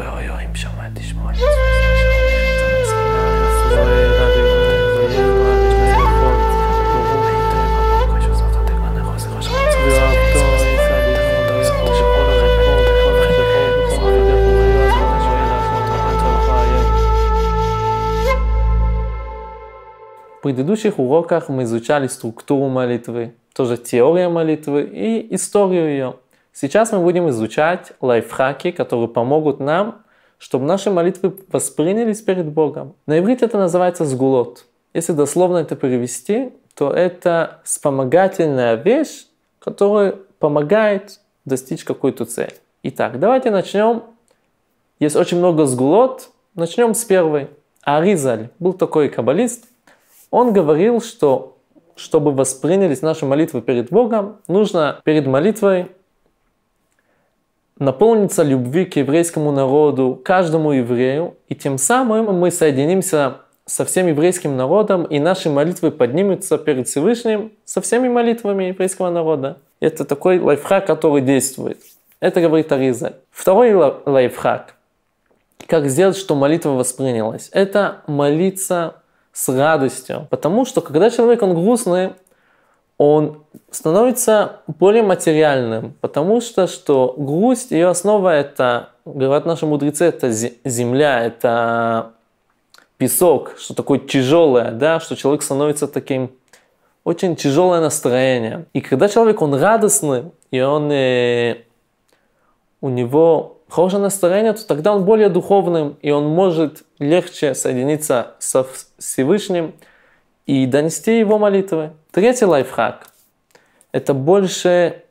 ואויורים שומע תשמוע את В предыдущих уроках мы изучали структуру молитвы, тоже теорию молитвы и историю ее. Сейчас мы будем изучать лайфхаки, которые помогут нам, чтобы наши молитвы воспринялись перед Богом. На иврите это называется сгулот. Если дословно это перевести, то это вспомогательная вещь, которая помогает достичь какую-то цель. Итак, давайте начнем. Есть очень много сгулот. Начнем с первой. Аризаль был такой каббалист. Он говорил, что чтобы воспринялись наши молитвы перед Богом, нужно перед молитвой наполнится любви к еврейскому народу, каждому еврею, и тем самым мы соединимся со всем еврейским народом, и наши молитвы поднимутся перед Всевышним со всеми молитвами еврейского народа. Это такой лайфхак, который действует. Это говорит Аризаль. Второй лайфхак, как сделать, что молитва воспринялась, это молиться с радостью. Потому что когда человек, он грустный, он становится более материальным, потому что, что грусть, ее основа это, говорят наши мудрецы, это земля, это песок, что такое тяжелое, да, что человек становится таким очень тяжелое настроение. И когда человек, он радостный, и он, э, у него хорошее настроение, то тогда он более духовным, и он может легче соединиться со Всевышним и донести его молитвы. Третий лайфхак – это больше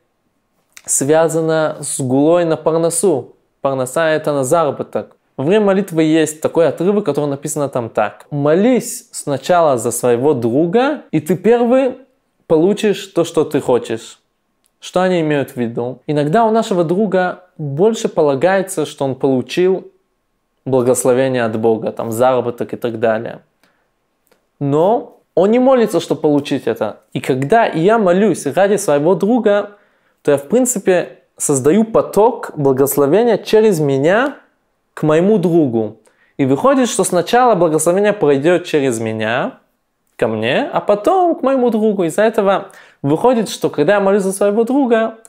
связано с гулой на парносу. Парноса – это на заработок. Во время молитвы есть такой отрывок, который написано там так. «Молись сначала за своего друга, и ты первый получишь то, что ты хочешь». Что они имеют в виду? Иногда у нашего друга больше полагается, что он получил благословение от Бога, там заработок и так далее. Но он не молится, чтобы получить это. И когда я молюсь ради своего друга, то я, в принципе, создаю поток благословения через меня к моему другу. И выходит, что сначала благословение пройдет через меня, ко мне, а потом к моему другу. Из-за этого выходит, что когда я молюсь за своего друга,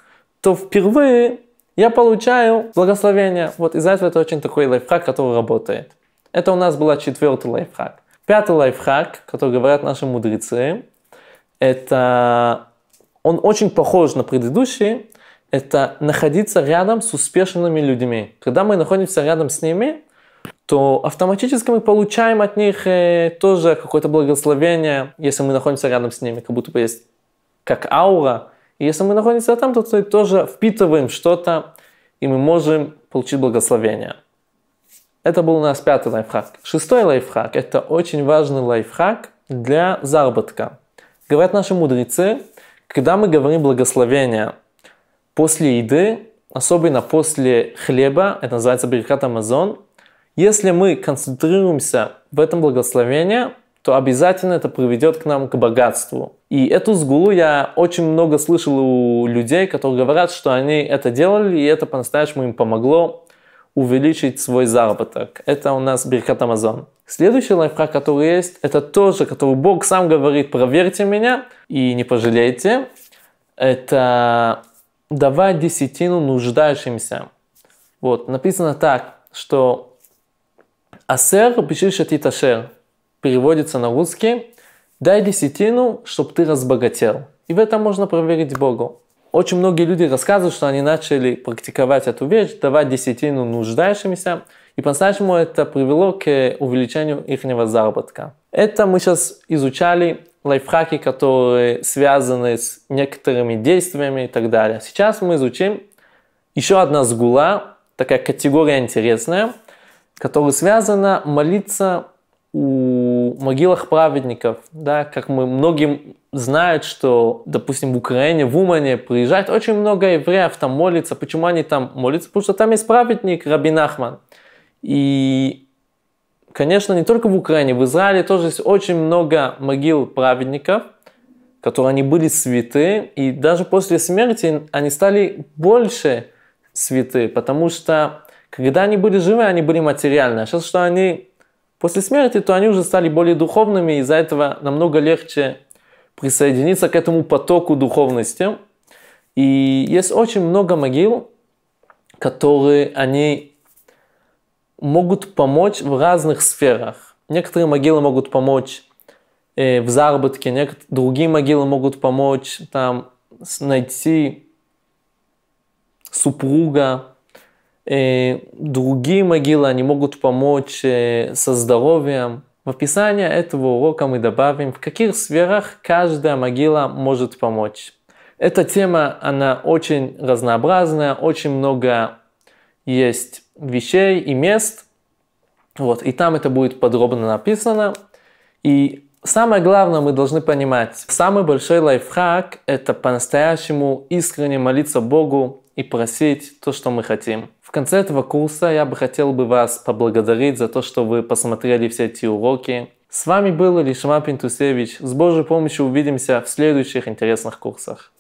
то впервые я получаю благословение. Вот из-за этого это очень такой лайфхак, который работает. Это у нас был четвертый лайфхак. Пятый лайфхак, который говорят наши мудрецы, это он очень похож на предыдущий, это находиться рядом с успешными людьми. Когда мы находимся рядом с ними, то автоматически мы получаем от них э, тоже какое-то благословение, если мы находимся рядом с ними, как будто бы есть как аура. И если мы находимся там, то, то тоже впитываем что-то, и мы можем получить благословение. Это был у нас пятый лайфхак. Шестой лайфхак – это очень важный лайфхак для заработка. Говорят наши мудрецы, когда мы говорим благословение после еды, особенно после хлеба, это называется берекат Амазон, если мы концентрируемся в этом благословении, то обязательно это приведет к нам к богатству. И эту сгулу я очень много слышал у людей, которые говорят, что они это делали, и это по-настоящему им помогло увеличить свой заработок. Это у нас Беркат Амазон. Следующий лайфхак, который есть, это тоже, который Бог сам говорит, проверьте меня и не пожалейте. Это давать десятину нуждающимся. Вот, написано так, что «Асер бешиш ашер» переводится на русский «Дай десятину, чтобы ты разбогател». И в этом можно проверить Богу. Очень многие люди рассказывают, что они начали практиковать эту вещь, давать десятину нуждающимся, и по-настоящему это привело к увеличению их заработка. Это мы сейчас изучали лайфхаки, которые связаны с некоторыми действиями и так далее. Сейчас мы изучим еще одна сгула, такая категория интересная, которая связана молиться у могилах праведников, да, как мы многим знают, что, допустим, в Украине, в Умане приезжает очень много евреев, там молится. Почему они там молятся? Потому что там есть праведник Рабин Ахман. И, конечно, не только в Украине, в Израиле тоже есть очень много могил праведников, которые они были святы, и даже после смерти они стали больше святы, потому что когда они были живы, они были материальны, а сейчас что они после смерти, то они уже стали более духовными, из-за этого намного легче присоединиться к этому потоку духовности. И есть очень много могил, которые они могут помочь в разных сферах. Некоторые могилы могут помочь э, в заработке, некоторые, другие могилы могут помочь там найти супруга, Э, другие могилы, они могут помочь э, со здоровьем. В описании этого урока мы добавим, в каких сферах каждая могила может помочь. Эта тема, она очень разнообразная, очень много есть вещей и мест. Вот, и там это будет подробно написано. И самое главное, мы должны понимать, самый большой лайфхак – это по-настоящему искренне молиться Богу и просить то, что мы хотим. В конце этого курса я бы хотел бы вас поблагодарить за то, что вы посмотрели все эти уроки. С вами был Лишма Пинтусевич. С Божьей помощью увидимся в следующих интересных курсах.